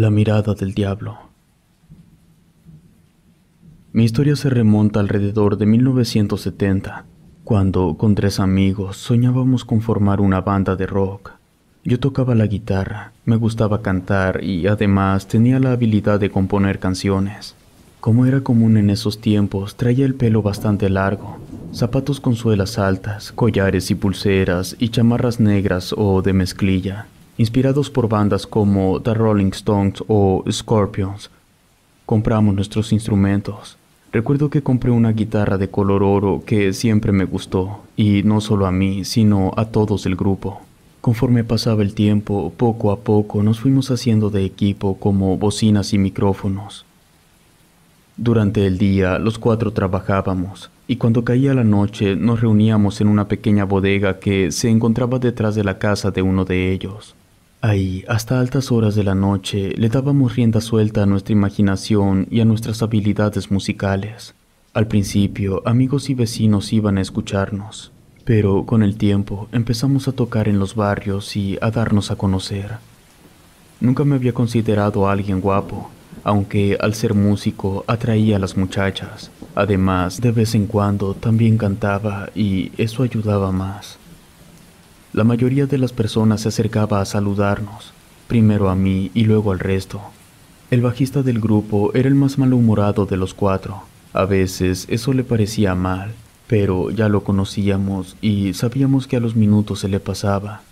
La mirada del diablo. Mi historia se remonta alrededor de 1970, cuando con tres amigos soñábamos con formar una banda de rock. Yo tocaba la guitarra, me gustaba cantar y además tenía la habilidad de componer canciones. Como era común en esos tiempos, traía el pelo bastante largo, zapatos con suelas altas, collares y pulseras y chamarras negras o de mezclilla inspirados por bandas como The Rolling Stones o Scorpions. Compramos nuestros instrumentos. Recuerdo que compré una guitarra de color oro que siempre me gustó, y no solo a mí, sino a todos el grupo. Conforme pasaba el tiempo, poco a poco nos fuimos haciendo de equipo como bocinas y micrófonos. Durante el día los cuatro trabajábamos y cuando caía la noche nos reuníamos en una pequeña bodega que se encontraba detrás de la casa de uno de ellos. Ahí, hasta altas horas de la noche, le dábamos rienda suelta a nuestra imaginación y a nuestras habilidades musicales. Al principio, amigos y vecinos iban a escucharnos, pero con el tiempo empezamos a tocar en los barrios y a darnos a conocer. Nunca me había considerado alguien guapo, aunque al ser músico atraía a las muchachas. Además, de vez en cuando también cantaba y eso ayudaba más. La mayoría de las personas se acercaba a saludarnos, primero a mí y luego al resto. El bajista del grupo era el más malhumorado de los cuatro. A veces eso le parecía mal, pero ya lo conocíamos y sabíamos que a los minutos se le pasaba.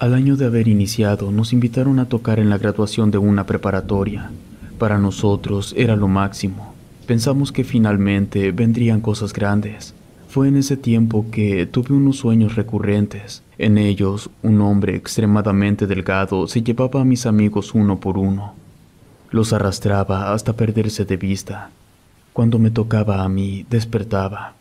Al año de haber iniciado nos invitaron a tocar en la graduación de una preparatoria. Para nosotros era lo máximo. Pensamos que finalmente vendrían cosas grandes. Fue en ese tiempo que tuve unos sueños recurrentes. En ellos, un hombre extremadamente delgado se llevaba a mis amigos uno por uno. Los arrastraba hasta perderse de vista. Cuando me tocaba a mí, despertaba.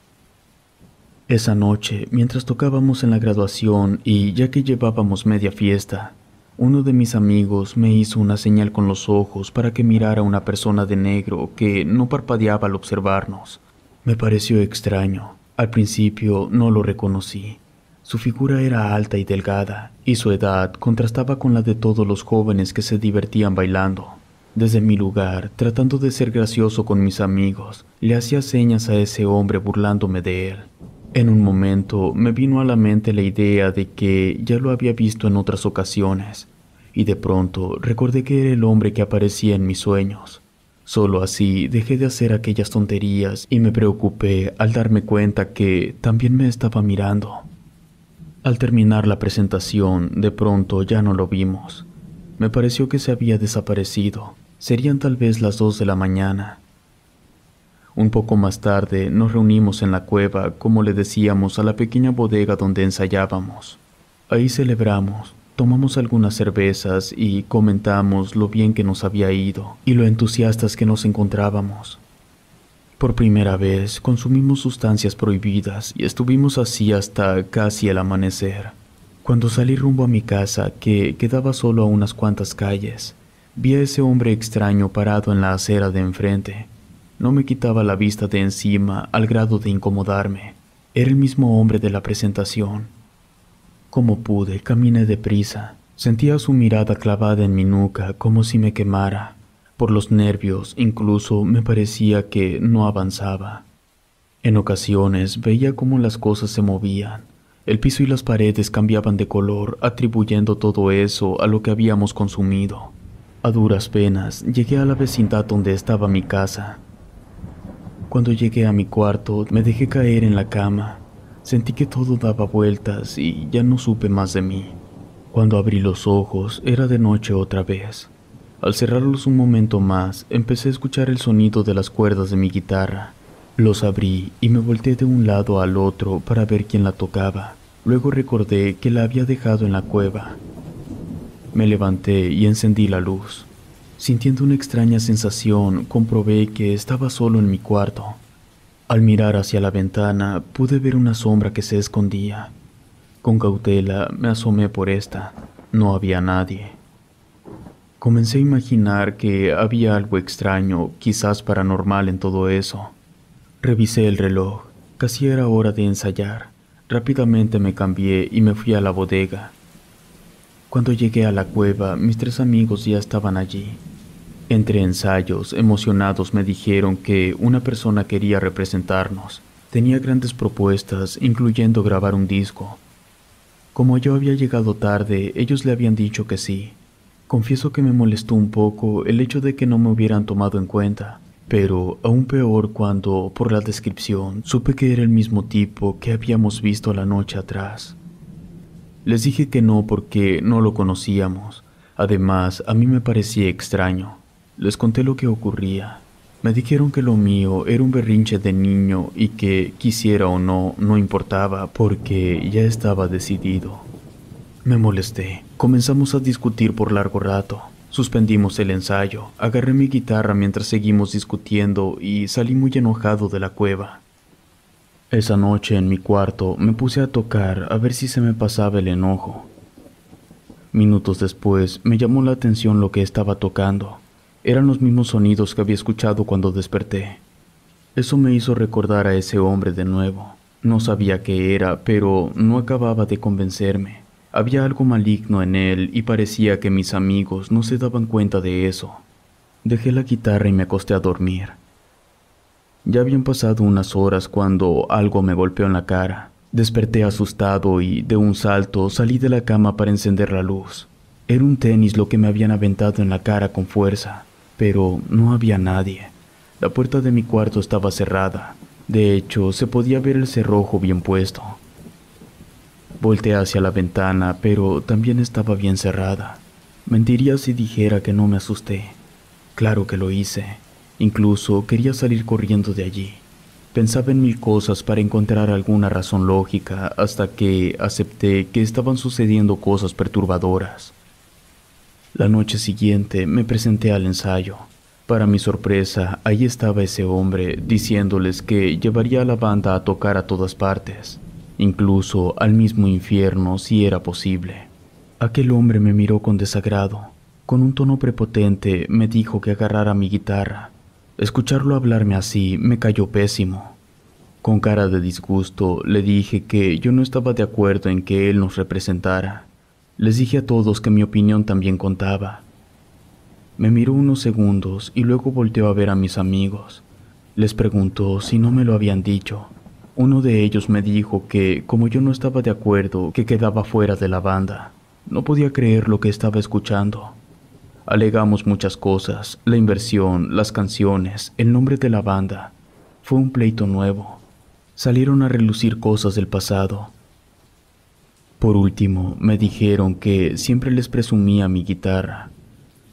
Esa noche, mientras tocábamos en la graduación y ya que llevábamos media fiesta, uno de mis amigos me hizo una señal con los ojos para que mirara a una persona de negro que no parpadeaba al observarnos. Me pareció extraño, al principio no lo reconocí. Su figura era alta y delgada, y su edad contrastaba con la de todos los jóvenes que se divertían bailando. Desde mi lugar, tratando de ser gracioso con mis amigos, le hacía señas a ese hombre burlándome de él. En un momento me vino a la mente la idea de que ya lo había visto en otras ocasiones, y de pronto recordé que era el hombre que aparecía en mis sueños. Solo así dejé de hacer aquellas tonterías y me preocupé al darme cuenta que también me estaba mirando. Al terminar la presentación, de pronto ya no lo vimos. Me pareció que se había desaparecido. Serían tal vez las dos de la mañana. Un poco más tarde nos reunimos en la cueva, como le decíamos, a la pequeña bodega donde ensayábamos. Ahí celebramos, Tomamos algunas cervezas y comentamos lo bien que nos había ido y lo entusiastas que nos encontrábamos. Por primera vez consumimos sustancias prohibidas y estuvimos así hasta casi el amanecer. Cuando salí rumbo a mi casa, que quedaba solo a unas cuantas calles, vi a ese hombre extraño parado en la acera de enfrente. No me quitaba la vista de encima al grado de incomodarme. Era el mismo hombre de la presentación, como pude, caminé deprisa. Sentía su mirada clavada en mi nuca como si me quemara. Por los nervios incluso me parecía que no avanzaba. En ocasiones veía cómo las cosas se movían. El piso y las paredes cambiaban de color, atribuyendo todo eso a lo que habíamos consumido. A duras penas llegué a la vecindad donde estaba mi casa. Cuando llegué a mi cuarto me dejé caer en la cama. Sentí que todo daba vueltas y ya no supe más de mí. Cuando abrí los ojos era de noche otra vez. Al cerrarlos un momento más, empecé a escuchar el sonido de las cuerdas de mi guitarra. Los abrí y me volteé de un lado al otro para ver quién la tocaba. Luego recordé que la había dejado en la cueva. Me levanté y encendí la luz. Sintiendo una extraña sensación, comprobé que estaba solo en mi cuarto. Al mirar hacia la ventana pude ver una sombra que se escondía. Con cautela me asomé por esta. No había nadie. Comencé a imaginar que había algo extraño, quizás paranormal en todo eso. Revisé el reloj. Casi era hora de ensayar. Rápidamente me cambié y me fui a la bodega. Cuando llegué a la cueva, mis tres amigos ya estaban allí. Entre ensayos, emocionados me dijeron que una persona quería representarnos. Tenía grandes propuestas, incluyendo grabar un disco. Como yo había llegado tarde, ellos le habían dicho que sí. Confieso que me molestó un poco el hecho de que no me hubieran tomado en cuenta, pero aún peor cuando, por la descripción, supe que era el mismo tipo que habíamos visto la noche atrás. Les dije que no porque no lo conocíamos. Además, a mí me parecía extraño. Les conté lo que ocurría. Me dijeron que lo mío era un berrinche de niño y que, quisiera o no, no importaba porque ya estaba decidido. Me molesté. Comenzamos a discutir por largo rato. Suspendimos el ensayo, agarré mi guitarra mientras seguimos discutiendo y salí muy enojado de la cueva. Esa noche en mi cuarto me puse a tocar a ver si se me pasaba el enojo. Minutos después me llamó la atención lo que estaba tocando. Eran los mismos sonidos que había escuchado cuando desperté. Eso me hizo recordar a ese hombre de nuevo. No sabía qué era, pero no acababa de convencerme. Había algo maligno en él y parecía que mis amigos no se daban cuenta de eso. Dejé la guitarra y me acosté a dormir. Ya habían pasado unas horas cuando algo me golpeó en la cara. Desperté asustado y, de un salto, salí de la cama para encender la luz. Era un tenis lo que me habían aventado en la cara con fuerza pero no había nadie. La puerta de mi cuarto estaba cerrada. De hecho, se podía ver el cerrojo bien puesto. Volté hacia la ventana, pero también estaba bien cerrada. Mentiría si dijera que no me asusté. Claro que lo hice. Incluso quería salir corriendo de allí. Pensaba en mil cosas para encontrar alguna razón lógica hasta que acepté que estaban sucediendo cosas perturbadoras. La noche siguiente me presenté al ensayo. Para mi sorpresa, ahí estaba ese hombre diciéndoles que llevaría a la banda a tocar a todas partes, incluso al mismo infierno si era posible. Aquel hombre me miró con desagrado. Con un tono prepotente me dijo que agarrara mi guitarra. Escucharlo hablarme así me cayó pésimo. Con cara de disgusto le dije que yo no estaba de acuerdo en que él nos representara les dije a todos que mi opinión también contaba. Me miró unos segundos y luego volteó a ver a mis amigos. Les preguntó si no me lo habían dicho. Uno de ellos me dijo que, como yo no estaba de acuerdo, que quedaba fuera de la banda. No podía creer lo que estaba escuchando. Alegamos muchas cosas, la inversión, las canciones, el nombre de la banda. Fue un pleito nuevo. Salieron a relucir cosas del pasado, por último, me dijeron que siempre les presumía mi guitarra.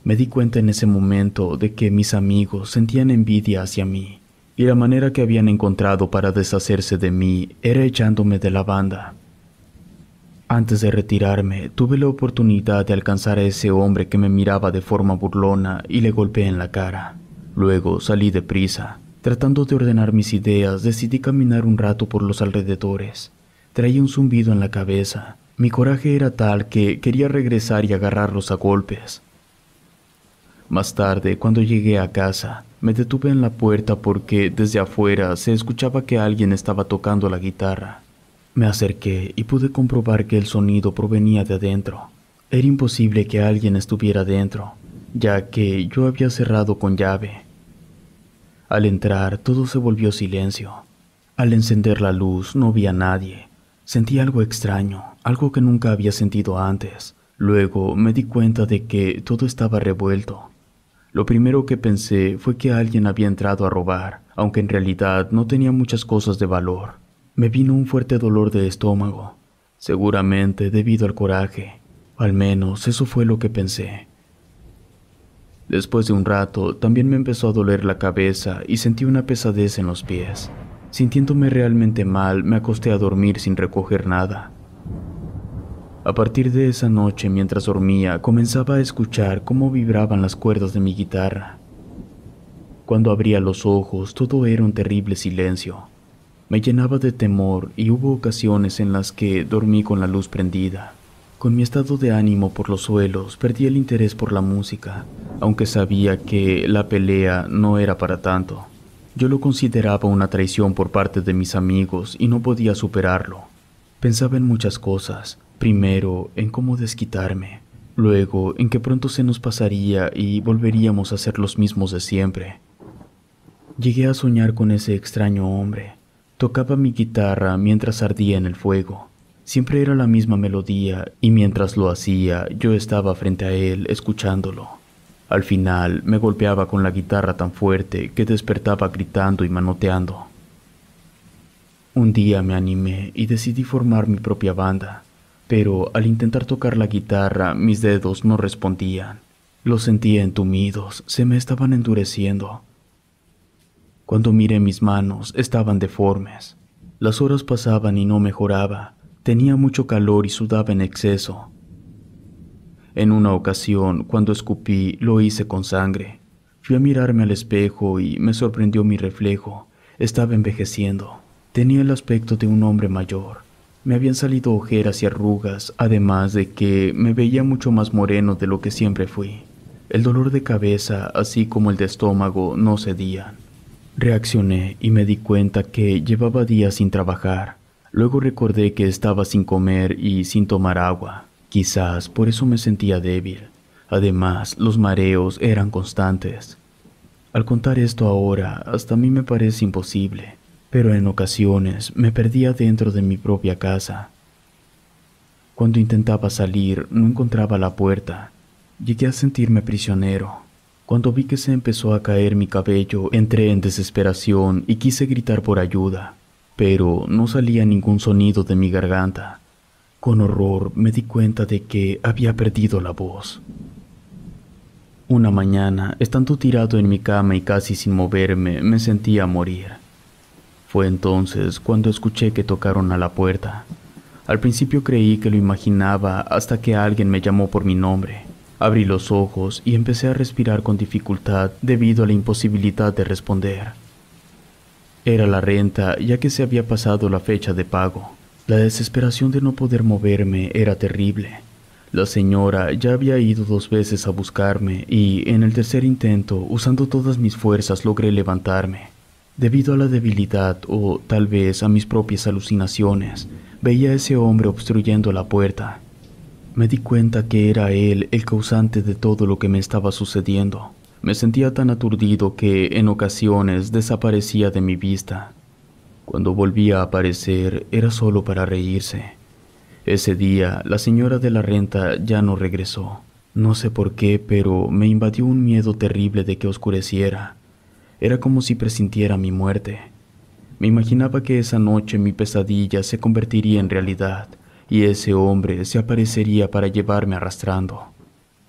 Me di cuenta en ese momento de que mis amigos sentían envidia hacia mí, y la manera que habían encontrado para deshacerse de mí era echándome de la banda. Antes de retirarme, tuve la oportunidad de alcanzar a ese hombre que me miraba de forma burlona y le golpeé en la cara. Luego salí deprisa. Tratando de ordenar mis ideas, decidí caminar un rato por los alrededores. Traía un zumbido en la cabeza, mi coraje era tal que quería regresar y agarrarlos a golpes. Más tarde, cuando llegué a casa, me detuve en la puerta porque desde afuera se escuchaba que alguien estaba tocando la guitarra. Me acerqué y pude comprobar que el sonido provenía de adentro. Era imposible que alguien estuviera dentro, ya que yo había cerrado con llave. Al entrar todo se volvió silencio. Al encender la luz no vi nadie. Sentí algo extraño, algo que nunca había sentido antes. Luego me di cuenta de que todo estaba revuelto. Lo primero que pensé fue que alguien había entrado a robar, aunque en realidad no tenía muchas cosas de valor. Me vino un fuerte dolor de estómago, seguramente debido al coraje. Al menos eso fue lo que pensé. Después de un rato, también me empezó a doler la cabeza y sentí una pesadez en los pies. Sintiéndome realmente mal, me acosté a dormir sin recoger nada. A partir de esa noche, mientras dormía, comenzaba a escuchar cómo vibraban las cuerdas de mi guitarra. Cuando abría los ojos, todo era un terrible silencio. Me llenaba de temor y hubo ocasiones en las que dormí con la luz prendida. Con mi estado de ánimo por los suelos, perdí el interés por la música, aunque sabía que la pelea no era para tanto. Yo lo consideraba una traición por parte de mis amigos y no podía superarlo. Pensaba en muchas cosas, primero en cómo desquitarme, luego en que pronto se nos pasaría y volveríamos a ser los mismos de siempre. Llegué a soñar con ese extraño hombre. Tocaba mi guitarra mientras ardía en el fuego. Siempre era la misma melodía y mientras lo hacía yo estaba frente a él escuchándolo. Al final me golpeaba con la guitarra tan fuerte que despertaba gritando y manoteando. Un día me animé y decidí formar mi propia banda, pero al intentar tocar la guitarra mis dedos no respondían. Los sentía entumidos, se me estaban endureciendo. Cuando miré mis manos estaban deformes. Las horas pasaban y no mejoraba. Tenía mucho calor y sudaba en exceso. En una ocasión, cuando escupí, lo hice con sangre. Fui a mirarme al espejo y me sorprendió mi reflejo. Estaba envejeciendo. Tenía el aspecto de un hombre mayor. Me habían salido ojeras y arrugas, además de que me veía mucho más moreno de lo que siempre fui. El dolor de cabeza, así como el de estómago, no cedían. Reaccioné y me di cuenta que llevaba días sin trabajar. Luego recordé que estaba sin comer y sin tomar agua. Quizás por eso me sentía débil. Además, los mareos eran constantes. Al contar esto ahora, hasta a mí me parece imposible, pero en ocasiones me perdía dentro de mi propia casa. Cuando intentaba salir, no encontraba la puerta. Llegué a sentirme prisionero. Cuando vi que se empezó a caer mi cabello, entré en desesperación y quise gritar por ayuda, pero no salía ningún sonido de mi garganta. Con horror me di cuenta de que había perdido la voz. Una mañana, estando tirado en mi cama y casi sin moverme, me sentía morir. Fue entonces cuando escuché que tocaron a la puerta. Al principio creí que lo imaginaba hasta que alguien me llamó por mi nombre. Abrí los ojos y empecé a respirar con dificultad debido a la imposibilidad de responder. Era la renta ya que se había pasado la fecha de pago. La desesperación de no poder moverme era terrible. La señora ya había ido dos veces a buscarme y, en el tercer intento, usando todas mis fuerzas, logré levantarme. Debido a la debilidad o tal vez a mis propias alucinaciones, veía a ese hombre obstruyendo la puerta. Me di cuenta que era él el causante de todo lo que me estaba sucediendo. Me sentía tan aturdido que, en ocasiones, desaparecía de mi vista. Cuando volvía a aparecer era solo para reírse. Ese día la señora de la renta ya no regresó. No sé por qué, pero me invadió un miedo terrible de que oscureciera. Era como si presintiera mi muerte. Me imaginaba que esa noche mi pesadilla se convertiría en realidad y ese hombre se aparecería para llevarme arrastrando.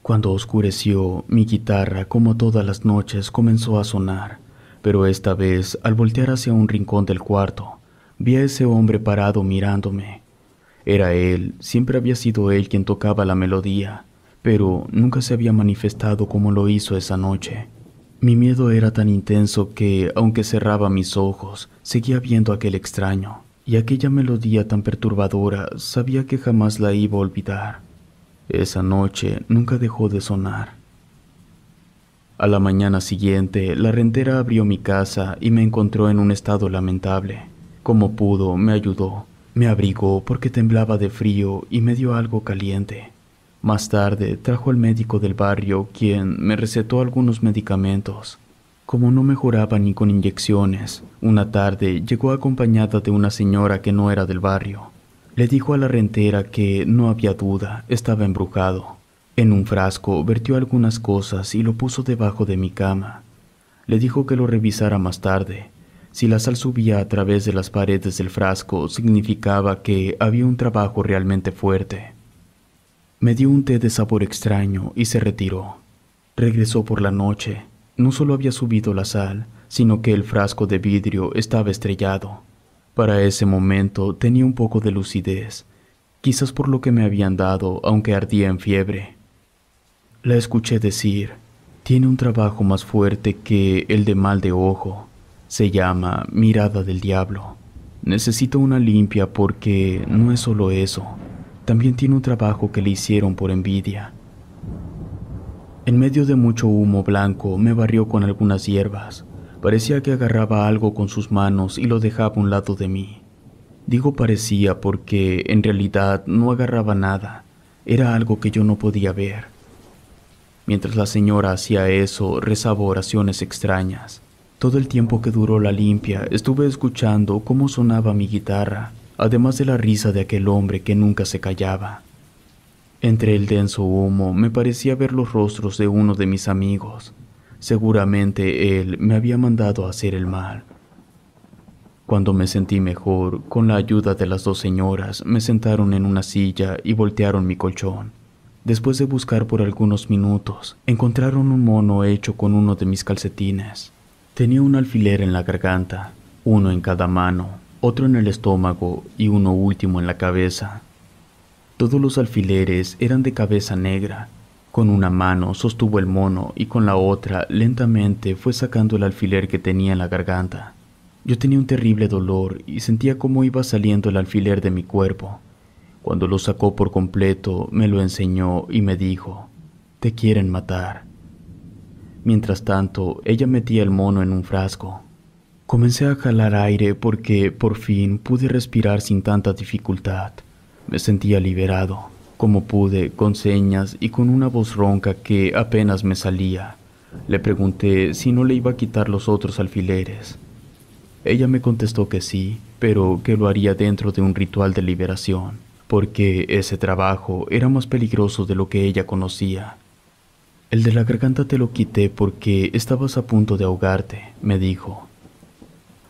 Cuando oscureció, mi guitarra, como todas las noches, comenzó a sonar pero esta vez, al voltear hacia un rincón del cuarto, vi a ese hombre parado mirándome. Era él, siempre había sido él quien tocaba la melodía, pero nunca se había manifestado como lo hizo esa noche. Mi miedo era tan intenso que, aunque cerraba mis ojos, seguía viendo aquel extraño, y aquella melodía tan perturbadora sabía que jamás la iba a olvidar. Esa noche nunca dejó de sonar. A la mañana siguiente, la rentera abrió mi casa y me encontró en un estado lamentable. Como pudo, me ayudó, me abrigó porque temblaba de frío y me dio algo caliente. Más tarde trajo al médico del barrio, quien me recetó algunos medicamentos. Como no mejoraba ni con inyecciones, una tarde llegó acompañada de una señora que no era del barrio. Le dijo a la rentera que, no había duda, estaba embrujado. En un frasco vertió algunas cosas y lo puso debajo de mi cama. Le dijo que lo revisara más tarde. Si la sal subía a través de las paredes del frasco, significaba que había un trabajo realmente fuerte. Me dio un té de sabor extraño y se retiró. Regresó por la noche. No solo había subido la sal, sino que el frasco de vidrio estaba estrellado. Para ese momento tenía un poco de lucidez, quizás por lo que me habían dado, aunque ardía en fiebre. La escuché decir, tiene un trabajo más fuerte que el de mal de ojo. Se llama mirada del diablo. Necesito una limpia porque no es solo eso. También tiene un trabajo que le hicieron por envidia. En medio de mucho humo blanco me barrió con algunas hierbas. Parecía que agarraba algo con sus manos y lo dejaba a un lado de mí. Digo parecía porque en realidad no agarraba nada. Era algo que yo no podía ver. Mientras la señora hacía eso, rezaba oraciones extrañas. Todo el tiempo que duró la limpia, estuve escuchando cómo sonaba mi guitarra, además de la risa de aquel hombre que nunca se callaba. Entre el denso humo me parecía ver los rostros de uno de mis amigos. Seguramente él me había mandado a hacer el mal. Cuando me sentí mejor, con la ayuda de las dos señoras, me sentaron en una silla y voltearon mi colchón. Después de buscar por algunos minutos, encontraron un mono hecho con uno de mis calcetines. Tenía un alfiler en la garganta, uno en cada mano, otro en el estómago y uno último en la cabeza. Todos los alfileres eran de cabeza negra. Con una mano sostuvo el mono y con la otra lentamente fue sacando el alfiler que tenía en la garganta. Yo tenía un terrible dolor y sentía cómo iba saliendo el alfiler de mi cuerpo. Cuando lo sacó por completo, me lo enseñó y me dijo, te quieren matar. Mientras tanto, ella metía el mono en un frasco. Comencé a jalar aire porque por fin pude respirar sin tanta dificultad. Me sentía liberado, como pude, con señas y con una voz ronca que apenas me salía. Le pregunté si no le iba a quitar los otros alfileres. Ella me contestó que sí, pero que lo haría dentro de un ritual de liberación porque ese trabajo era más peligroso de lo que ella conocía. El de la garganta te lo quité porque estabas a punto de ahogarte, me dijo.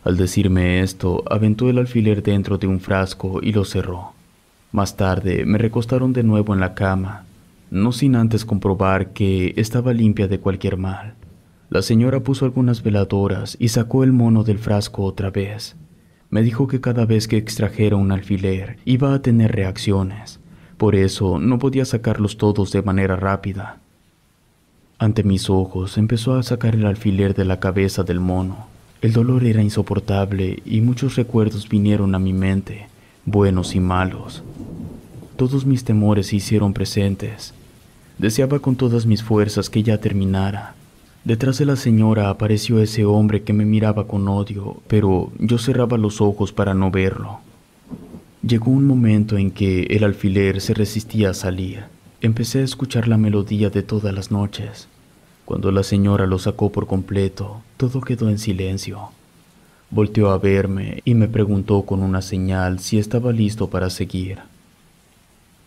Al decirme esto, aventó el alfiler dentro de un frasco y lo cerró. Más tarde me recostaron de nuevo en la cama, no sin antes comprobar que estaba limpia de cualquier mal. La señora puso algunas veladoras y sacó el mono del frasco otra vez. Me dijo que cada vez que extrajera un alfiler iba a tener reacciones, por eso no podía sacarlos todos de manera rápida. Ante mis ojos empezó a sacar el alfiler de la cabeza del mono. El dolor era insoportable y muchos recuerdos vinieron a mi mente, buenos y malos. Todos mis temores se hicieron presentes. Deseaba con todas mis fuerzas que ya terminara, Detrás de la señora apareció ese hombre que me miraba con odio, pero yo cerraba los ojos para no verlo. Llegó un momento en que el alfiler se resistía a salir. Empecé a escuchar la melodía de todas las noches. Cuando la señora lo sacó por completo, todo quedó en silencio. Volteó a verme y me preguntó con una señal si estaba listo para seguir.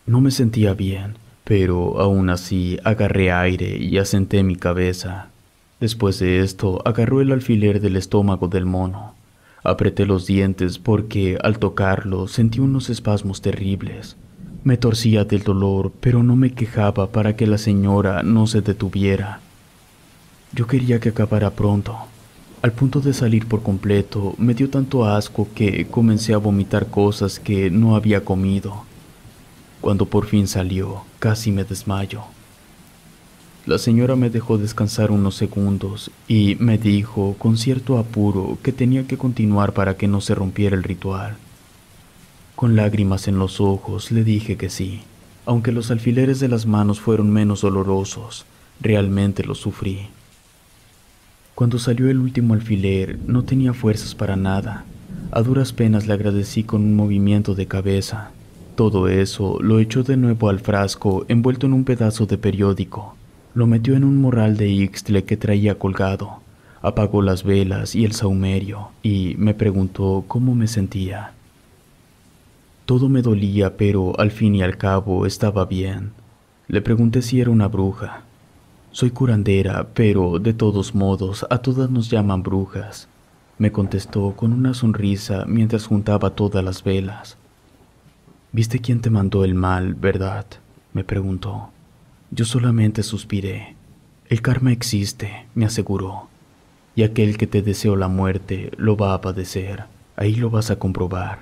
No me sentía bien, pero aún así agarré aire y asenté mi cabeza. Después de esto, agarró el alfiler del estómago del mono. Apreté los dientes porque, al tocarlo, sentí unos espasmos terribles. Me torcía del dolor, pero no me quejaba para que la señora no se detuviera. Yo quería que acabara pronto. Al punto de salir por completo, me dio tanto asco que comencé a vomitar cosas que no había comido. Cuando por fin salió, casi me desmayo. La señora me dejó descansar unos segundos y me dijo con cierto apuro que tenía que continuar para que no se rompiera el ritual. Con lágrimas en los ojos le dije que sí, aunque los alfileres de las manos fueron menos dolorosos, realmente los sufrí. Cuando salió el último alfiler no tenía fuerzas para nada. A duras penas le agradecí con un movimiento de cabeza. Todo eso lo echó de nuevo al frasco envuelto en un pedazo de periódico lo metió en un morral de Ixtle que traía colgado, apagó las velas y el saumerio y me preguntó cómo me sentía. Todo me dolía, pero al fin y al cabo estaba bien. Le pregunté si era una bruja. Soy curandera, pero de todos modos a todas nos llaman brujas, me contestó con una sonrisa mientras juntaba todas las velas. ¿Viste quién te mandó el mal, verdad? me preguntó. Yo solamente suspiré. El karma existe, me aseguró, y aquel que te deseó la muerte lo va a padecer. Ahí lo vas a comprobar.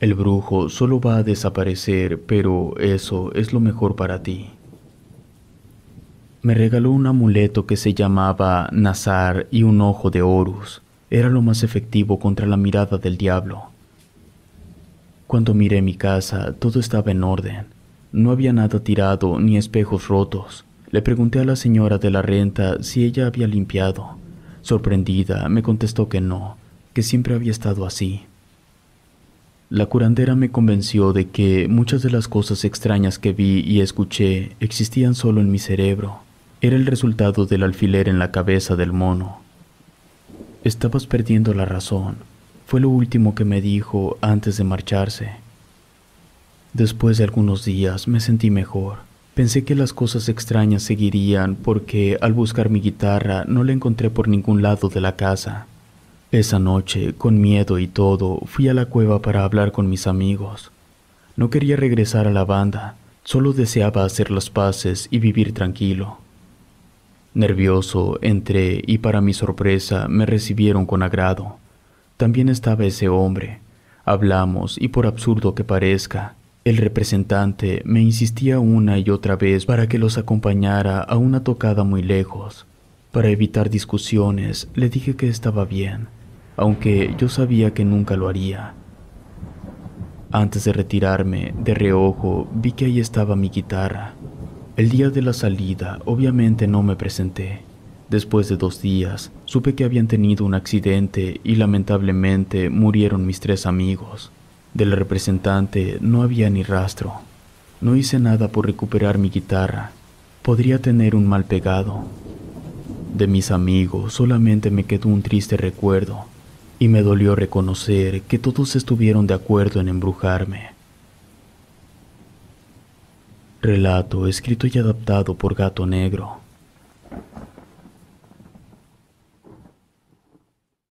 El brujo solo va a desaparecer, pero eso es lo mejor para ti. Me regaló un amuleto que se llamaba Nazar y un ojo de Horus. Era lo más efectivo contra la mirada del diablo. Cuando miré mi casa, todo estaba en orden. No había nada tirado ni espejos rotos. Le pregunté a la señora de la renta si ella había limpiado. Sorprendida, me contestó que no, que siempre había estado así. La curandera me convenció de que muchas de las cosas extrañas que vi y escuché existían solo en mi cerebro. Era el resultado del alfiler en la cabeza del mono. Estabas perdiendo la razón, fue lo último que me dijo antes de marcharse. Después de algunos días me sentí mejor. Pensé que las cosas extrañas seguirían porque al buscar mi guitarra no la encontré por ningún lado de la casa. Esa noche, con miedo y todo, fui a la cueva para hablar con mis amigos. No quería regresar a la banda, solo deseaba hacer las paces y vivir tranquilo. Nervioso, entré y para mi sorpresa me recibieron con agrado. También estaba ese hombre. Hablamos y por absurdo que parezca, el representante me insistía una y otra vez para que los acompañara a una tocada muy lejos. Para evitar discusiones, le dije que estaba bien, aunque yo sabía que nunca lo haría. Antes de retirarme, de reojo, vi que ahí estaba mi guitarra. El día de la salida, obviamente no me presenté. Después de dos días, supe que habían tenido un accidente y lamentablemente murieron mis tres amigos. Del representante no había ni rastro. No hice nada por recuperar mi guitarra. Podría tener un mal pegado. De mis amigos solamente me quedó un triste recuerdo, y me dolió reconocer que todos estuvieron de acuerdo en embrujarme. Relato escrito y adaptado por Gato Negro.